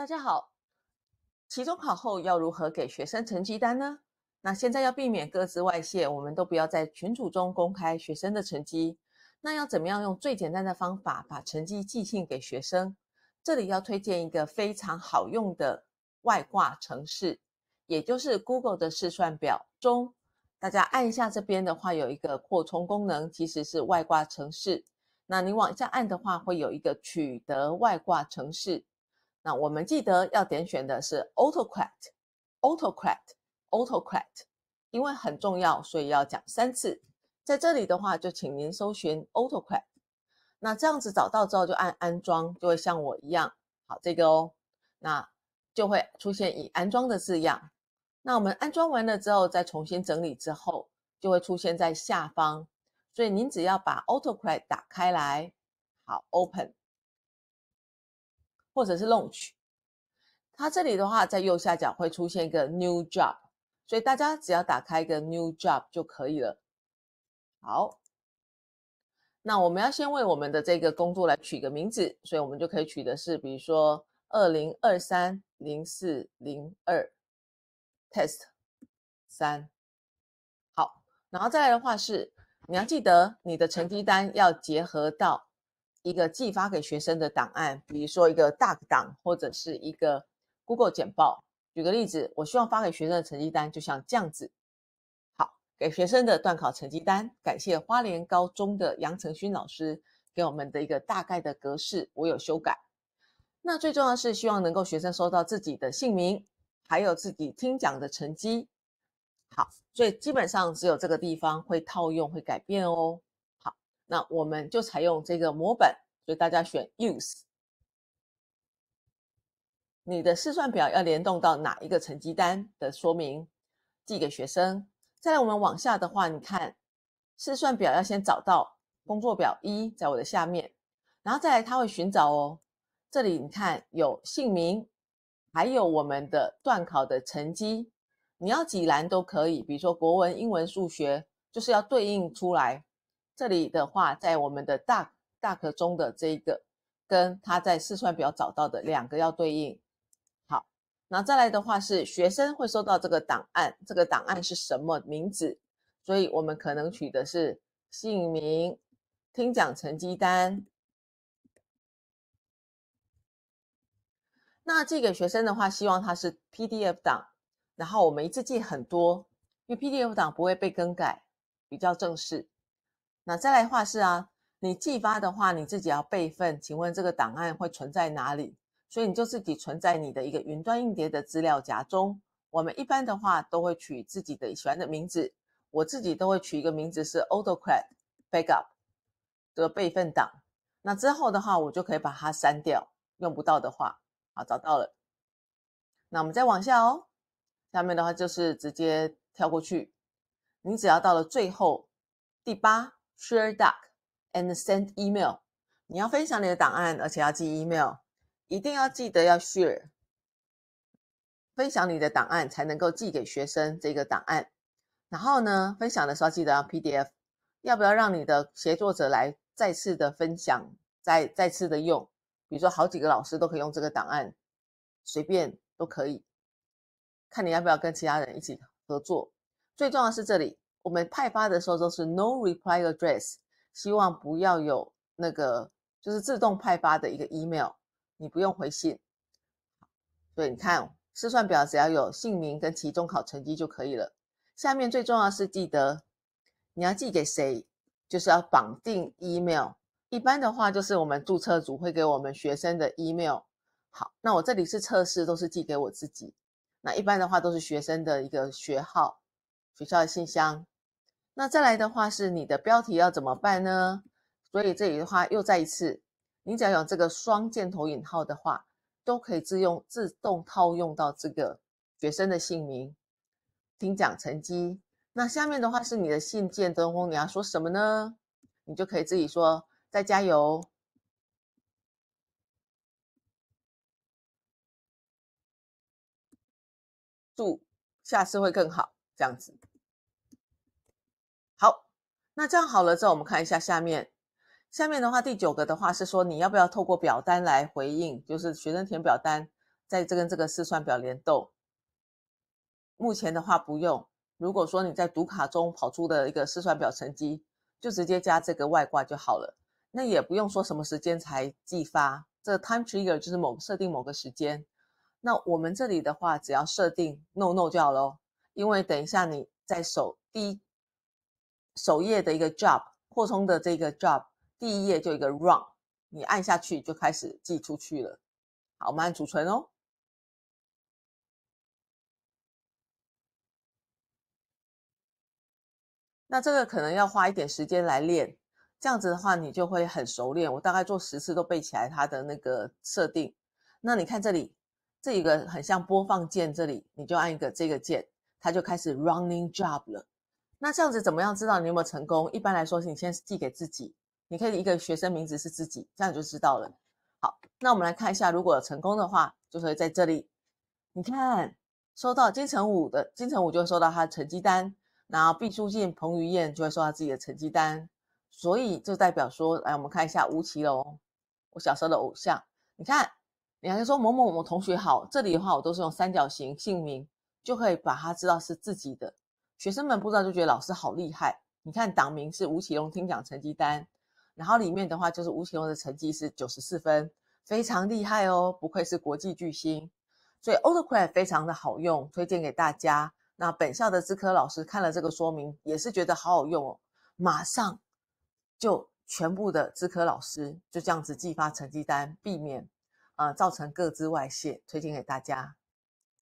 大家好，期中考后要如何给学生成绩单呢？那现在要避免各自外泄，我们都不要在群组中公开学生的成绩。那要怎么样用最简单的方法把成绩寄信给学生？这里要推荐一个非常好用的外挂程式，也就是 Google 的试算表中，大家按一下这边的话，有一个扩充功能，其实是外挂程式。那你往下按的话，会有一个取得外挂程式。那我们记得要点选的是 Autocad，Autocad，Autocad，因为很重要，所以要讲三次。在这里的话，就请您搜寻 Autocad。那这样子找到之后，就按安装，就会像我一样，好这个哦。那就会出现已安装的字样。那我们安装完了之后，再重新整理之后，就会出现在下方。所以您只要把 Autocad 打开来，好，Open。或者是 launch，它这里的话在右下角会出现一个 new job，所以大家只要打开一个 new job 就可以了。好，那我们要先为我们的这个工作来取个名字，所以我们就可以取的是，比如说二零二三零四零二 test 三。好，然后再来的话是，你要记得你的成绩单要结合到。一个寄发给学生的档案，比如说一个 DOC 档或者是一个 Google 简报。举个例子，我希望发给学生的成绩单就像这样子。好，给学生的段考成绩单，感谢花莲高中的杨承勋老师给我们的一个大概的格式，我有修改。那最重要是希望能够学生收到自己的姓名，还有自己听讲的成绩。好，所以基本上只有这个地方会套用会改变哦。那我们就采用这个模板，所以大家选 use。你的试算表要联动到哪一个成绩单的说明，寄给学生。再来，我们往下的话，你看，试算表要先找到工作表一，在我的下面，然后再来，他会寻找哦。这里你看有姓名，还有我们的段考的成绩，你要几栏都可以，比如说国文、英文、数学，就是要对应出来。这里的话，在我们的大大壳中的这一个，跟他在四川表找到的两个要对应。好，那再来的话是学生会收到这个档案，这个档案是什么名字？所以我们可能取的是姓名听讲成绩单。那寄给学生的话，希望他是 PDF 档，然后我们一次寄很多，因为 PDF 档不会被更改，比较正式。那再来话是啊，你寄发的话，你自己要备份。请问这个档案会存在哪里？所以你就自己存在你的一个云端硬碟的资料夹中。我们一般的话都会取自己的喜欢的名字，我自己都会取一个名字是 AutoCAD Backup 的备份档。那之后的话，我就可以把它删掉，用不到的话。好，找到了。那我们再往下哦，下面的话就是直接跳过去。你只要到了最后第八。Share doc and send email。你要分享你的档案，而且要寄 email，一定要记得要 share，分享你的档案才能够寄给学生这个档案。然后呢，分享的时候记得要 PDF，要不要让你的协作者来再次的分享，再再次的用？比如说好几个老师都可以用这个档案，随便都可以，看你要不要跟其他人一起合作。最重要是这里。我们派发的时候都是 no reply address，希望不要有那个就是自动派发的一个 email，你不用回信。所以你看试算表只要有姓名跟期中考成绩就可以了。下面最重要是记得你要寄给谁，就是要绑定 email。一般的话就是我们注册组会给我们学生的 email。好，那我这里是测试，都是寄给我自己。那一般的话都是学生的一个学号。学校的信箱，那再来的话是你的标题要怎么办呢？所以这里的话又再一次，你只要有这个双箭头引号的话，都可以自用自动套用到这个学生的姓名、听讲成绩。那下面的话是你的信件，中，后你要说什么呢？你就可以自己说，再加油，祝下次会更好。这样子，好，那这样好了之后，我们看一下下面，下面的话第九个的话是说你要不要透过表单来回应，就是学生填表单，在这跟这个试算表联动。目前的话不用，如果说你在读卡中跑出的一个试算表成绩，就直接加这个外挂就好了。那也不用说什么时间才寄发，这 time trigger 就是某设定某个时间。那我们这里的话，只要设定 no no 就好了。因为等一下你在首第首页的一个 job 扩充的这个 job，第一页就一个 run，你按下去就开始寄出去了。好，我们按储存哦。那这个可能要花一点时间来练，这样子的话你就会很熟练。我大概做十次都背起来它的那个设定。那你看这里，这一个很像播放键，这里你就按一个这个键。他就开始 running job 了，那这样子怎么样知道你有没有成功？一般来说，你先寄给自己，你可以一个学生名字是自己，这样就知道了。好，那我们来看一下，如果成功的话，就是在这里。你看，收到金城武的，金城武就会收到他的成绩单，然后毕书尽、彭于晏就会收到自己的成绩单，所以就代表说，来我们看一下吴奇隆，我小时候的偶像。你看，你还是说某某某同学好，这里的话我都是用三角形姓名。就可以把他知道是自己的，学生们不知道就觉得老师好厉害。你看，档名是吴奇隆听讲成绩单，然后里面的话就是吴奇隆的成绩是九十四分，非常厉害哦，不愧是国际巨星。所以，oldcray 非常的好用，推荐给大家。那本校的资科老师看了这个说明，也是觉得好好用哦，马上就全部的资科老师就这样子寄发成绩单，避免啊造成各自外泄。推荐给大家。